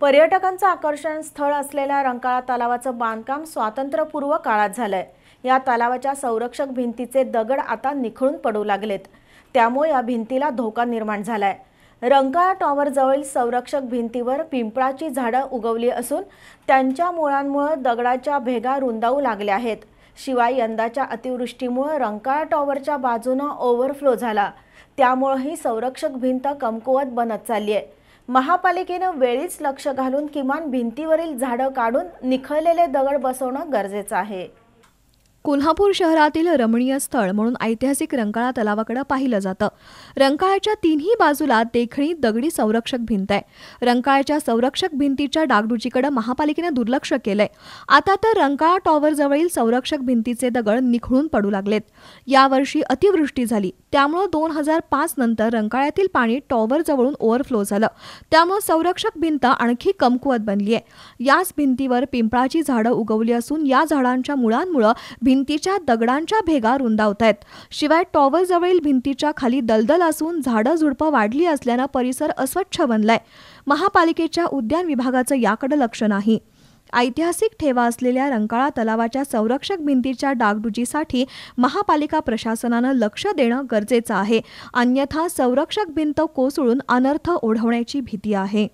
पर्यटकांचं आकर्षण स्थळ असलेल्या रंकाळा तलावाचं बांधकाम स्वातंत्र्यपूर्व काळात झालंय या तलावाच्या संरक्षक भिंतीचे दगड आता निखळून पडू लागलेत त्यामुळे या भिंतीला धोका निर्माण झालाय रंकाळा जवळील संरक्षक भिंतीवर पिंपळाची झाडं उगवली असून त्यांच्या मुळांमुळे दगडाच्या भेगा रुंदावू लागल्या आहेत शिवाय यंदाच्या अतिवृष्टीमुळे रंकाळा टॉवरच्या बाजूनं ओव्हरफ्लो झाला ही संरक्षक भिंत कमकुवत बनत चालली आहे महापालिकेनं वेळीच लक्ष घालून किमान भिंतीवरील झाडं काढून निखळलेले दगड बसवणं गरजेचं आहे कोल्हापूर शहरातील रमणीय स्थळ म्हणून ऐतिहासिक रंकाळा तलावाकडे पाहिलं जातं रंकाळ्याच्या तीनही बाजूला देखणी दगडी संरक्षक भिंत आहे रंकाळ्याच्या संरक्षक भिंतीच्या डागडुजीकडे महापालिकेनं दुर्लक्ष केलंय आता तर रंकाळा टॉवर संरक्षक भिंतीचे दगड निखळून पडू लागलेत यावर्षी अतिवृष्टी झाली त्यामुळे दोन हजार पाच नंतर रंकाळ्यातील पाणी टॉवर जवळून ओव्हरफ्लो झालं त्यामुळे संरक्षक भिंत आणखी कमकुवत बनली आहे याच भिंतीवर पिंपळाची झाडं उगवली असून या झाडांच्या मुळांमुळे भिंतीच्या दगडांच्या भेगा रुंदावत आहेत शिवाय टॉवरजवळील भिंतीच्या खाली दलदल असून झाडं झुडपं वाढली असल्यानं परिसर अस्वच्छ बनलाय महापालिकेच्या उद्यान विभागाचं याकडे लक्ष नाही ऐतिहासिक ठेवा असलेल्या रंकाळा तलावाच्या संरक्षक भिंतीच्या डागडुजीसाठी महापालिका प्रशासनानं लक्ष देणं गरजेचं आहे अन्यथा संरक्षक भिंत कोसळून अनर्थ ओढवण्याची भीती आहे